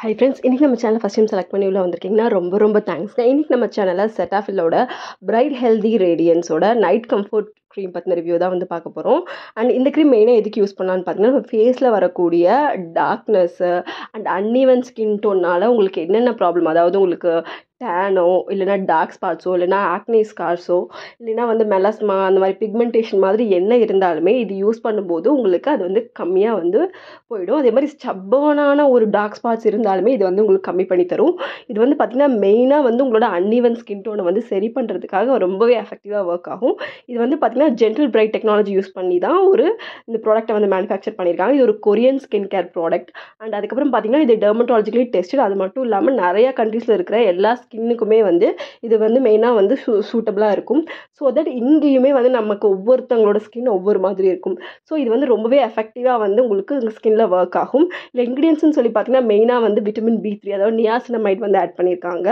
hi friends இன்றைக்கி நம்ம channel first time select பண்ணி உள்ள வந்திருக்கீங்கன்னா ரொம்ப ரொம்ப தேங்க்ஸ்ங்க இன்றைக்கி நம்ம சேனலில் செட்டாஃபில்லோட பிரைட் ஹெல்தி ரேடியன்ஸோட நைட் கம்ஃபர்ட் க்ரீம் பற்றின ரிவ்யூ தான் வந்து பார்க்க போகிறோம் அண்ட் இந்த க்ரீம் மெயினாக எதுக்கு யூஸ் பண்ணலான்னு பார்த்தீங்கன்னா நம்ம ஃபேஸில் வரக்கூடிய டார்க்னஸ்ஸு அண்ட் அன்இவன் ஸ்கின் டோன்னால் உங்களுக்கு என்னென்ன ப்ராப்ளம் அதாவது உங்களுக்கு டேனோ இல்லைனா டார்க் ஸ்பாட்ஸோ இல்லைனா ஆக்னி ஸ்கார்ஸோ இல்லைனா வந்து மெலஸ்மா அந்த மாதிரி பிக்மெண்டேஷன் மாதிரி என்ன இருந்தாலுமே இது யூஸ் பண்ணும்போது உங்களுக்கு அது வந்து கம்மியாக வந்து போயிடும் அதே மாதிரி ஸ்டப்பனான ஒரு டார்க் ஸ்பாட்ஸ் இருந்தாலுமே இது வந்து உங்களுக்கு கம்மி பண்ணி தரும் இது வந்து பார்த்திங்கன்னா மெயினாக வந்து உங்களோட அன்இவன் ஸ்கின் டோனை வந்து சரி பண்ணுறதுக்காக ரொம்பவே எஃபெக்டிவாக ஒர்க் ஆகும் இது வந்து பார்த்திங்கன்னா ஜென்டல் பிரைட் டெக்னாலஜி யூஸ் பண்ணி தான் ஒரு இந்த ப்ராடக்ட்டை வந்து மேனுஃபேக்சர் பண்ணியிருக்காங்க இது ஒரு Korean skin care product and அதுக்கப்புறம் பார்த்திங்கன்னா இது டெர்மட்டாலஜிக்கலி டெஸ்ட் அது மட்டும் இல்லாமல் நிறையா கண்ட்ரீஸில் இருக்கிற எல்லா ஸ்கின்னுக்குமே வந்து இது வந்து மெயினாக வந்து சூ சூட்டபுளாக இருக்கும் ஸோ தட் இங்கேயுமே வந்து நமக்கு ஒவ்வொருத்தவங்களோட ஸ்கின் ஒவ்வொரு மாதிரி இருக்கும் ஸோ இது வந்து ரொம்பவே எஃபெக்டிவாக வந்து உங்களுக்கு ஸ்கின்னில் ஒர்க் ஆகும் இல்லை இன்க்ரீடியன்ஸ்னு சொல்லி பார்த்தீங்கன்னா மெயினாக வந்து விட்டமின் பி த்ரீ அதாவது நியாசினமைட் வந்து ஆட் பண்ணியிருக்காங்க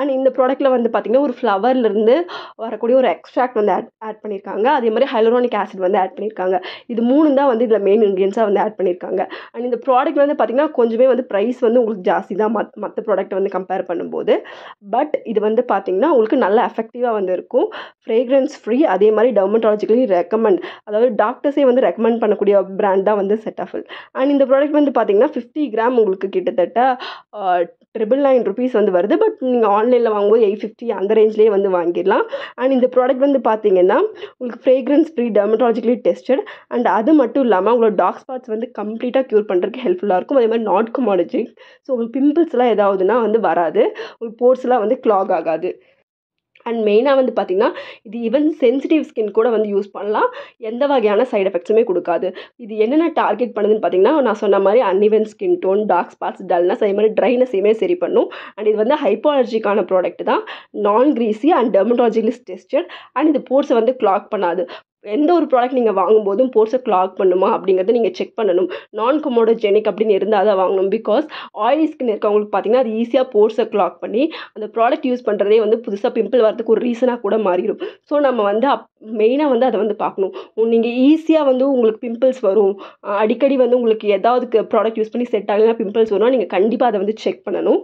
அண்ட் இந்த ப்ராடக்ட்டில் வந்து பார்த்திங்கன்னா ஒரு ஃப்ளவர்லேருந்து வரக்கூடிய ஒரு எக்ஸ்ட்ராக்ட் வந்து ஆட் ஆட் பண்ணியிருக்காங்க அதே மாதிரி ஹைலோரானிக் ஆசிட் வந்து ஆட் பண்ணியிருக்காங்க இது மூணு தான் வந்து இதில் மெயின் இன்க்ரீடியன்ஸாக வந்து ஆட் பண்ணியிருக்காங்க அண்ட் இந்த ப்ராடக்ட் வந்து பார்த்தீங்கன்னா கொஞ்சமே வந்து ப்ரைஸ் வந்து உங்களுக்கு ஜாஸ்தி தான் மத் மற்ற ப்ராடக்ட் வந்து கம்பேர் பண்ணும்போது பட் இது வந்து பார்த்திங்கன்னா உங்களுக்கு நல்ல எஃபெக்டிவாக வந்து இருக்கும் ஃப்ரேக்ரன்ஸ் ஃப்ரீ அதே மாதிரி டெர்மட்டாலஜிக்கலி ரெக்கமெண்ட் அதாவது டாக்டர்ஸே வந்து ரெக்கமெண்ட் பண்ணக்கூடிய ப்ராண்ட் தான் வந்து செட்டாஃபில் அண்ட் இந்த ப்ராடக்ட் வந்து பார்த்திங்கன்னா ஃபிஃப்டி கிராம் உங்களுக்கு கிட்டத்தட்ட ட்ரிபிள் நைன் ருபீஸ் வந்து வருது பட் நீங்கள் ஆன்லைனில் வாங்கும்போது எயிட் ஃபிஃப்டி அந்த ரேஞ்ச்லேயே வந்து வாங்கிடலாம் அண்ட் இந்த ப்ராடக்ட் வந்து பார்த்தீங்கன்னா உங்களுக்கு fragrance free dermatologically tested and அது மட்டும் இல்லாமல் உங்களோட டாக் ஸ்பாட்ஸ் வந்து கம்ப்ளீட்டாக க்யூர் பண்ணுறதுக்கு ஹெல்ப்ஃபுல்லாக இருக்கும் அதே மாதிரி நாட் கமாலஜி ஸோ உங்களுக்கு பிம்பிள்ஸ்லாம் ஏதாவதுனா வந்து வராது உங்களுக்கு போர்ஸ்லாம் வந்து க்ளாக் ஆகாது அண்ட் மெயினாக வந்து பார்த்திங்கன்னா இது ஈவன் சென்சிட்டிவ் ஸ்கின் கூட வந்து யூஸ் பண்ணலாம் எந்த வகையான சைட் எஃபெக்ட்ஸுமே கொடுக்காது இது என்னென்ன டார்கெட் பண்ணுதுன்னு பார்த்திங்கன்னா நான் சொன்ன மாதிரி uneven skin tone dark spots dullness அதே மாதிரி ட்ரைனஸையுமே சரி பண்ணும் அண்ட் இது வந்து ஹைப்பாலஜிக்கான ப்ராடக்ட் தான் நான் greasy and dermatologist tested and இது போர்ஸை வந்து கிளாக் பண்ணாது எந்த ஒரு ப்ராடக்ட் நீங்கள் வாங்கும்போதும் போர்ஸை கிளாக் பண்ணுமா அப்படிங்கிறத நீங்கள் செக் பண்ணணும் நான் கொமோடோஜெனிக் அப்படின்னு இருந்தால் அதை வாங்கணும் பிகாஸ் ஆயிலி ஸ்கின் இருக்கவங்களுக்கு பார்த்தீங்கன்னா அது ஈஸியாக போர்ஸை கிளாக் பண்ணி அந்த ப்ராடக்ட் யூஸ் பண்ணுறதே வந்து புதுசாக பிம்பிள் வரதுக்கு ஒரு ரீசனாக கூட மாறிடும் ஸோ நம்ம வந்து அப் மெயினாக வந்து அதை வந்து பார்க்கணும் நீங்கள் ஈஸியாக வந்து உங்களுக்கு பிம்பிள்ஸ் வரும் அடிக்கடி வந்து உங்களுக்கு ஏதாவது ப்ராடக்ட் யூஸ் பண்ணி செட் ஆகலைன்னா பிம்பிள்ஸ் வரும் நீங்கள் கண்டிப்பாக அதை வந்து செக் பண்ணணும்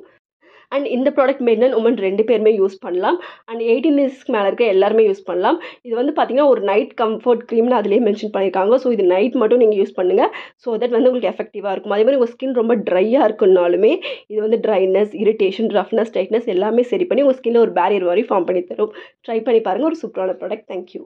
அண்ட் இந்த ப்ராடக்ட் மென் அண்ட் உமன் ரெண்டு பேருமே யூஸ் பண்ணலாம் அண்ட் எயிட்டீன் இயர்ஸ்க்கு மேலே இருக்க எல்லாருமே யூஸ் பண்ணலாம் இது வந்து பார்த்திங்கன்னா ஒரு நைட் கம்ஃபர்ட் க்ரீம்னு அதிலே மென்ஷன் பண்ணியிருக்காங்க ஸோ இது நைட் மட்டும் நீங்கள் யூஸ் பண்ணுங்கள் ஸோ தட் வந்து உங்களுக்கு எஃபெக்டிவாக இருக்கும் அதே மாதிரி உங்கள் ஸ்கின் ரொம்ப ட்ரையாக இருக்குன்னாலுமே இது வந்து ட்ரைனஸ் இரிட்டேஷன் ரஃப்னஸ் டைட்னஸ் எல்லாமே சரி பண்ணி உங்கள் ஸ்கின்னில் ஒரு பேரியர் மாதிரி ஃபார்ம் பண்ணி தரும் ட்ரை பண்ணி பாருங்கள் ஒரு சூப்பரான ப்ராடக்ட் தேங்க்யூ